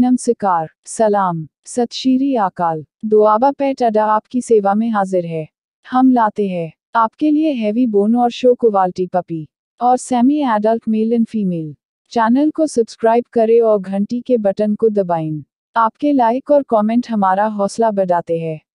नमस्कार सलाम सत श्री अकाल दुआबा पेट अडा आपकी सेवा में हाजिर है हम लाते हैं आपके लिए हैवी बोन और शो क्वालिटी पपी और semi adult male and female channel को सब्सक्राइब करें और घंटी के बटन को दबाएं। आपके लाइक और कमेंट हमारा हौसला बढ़ाते हैं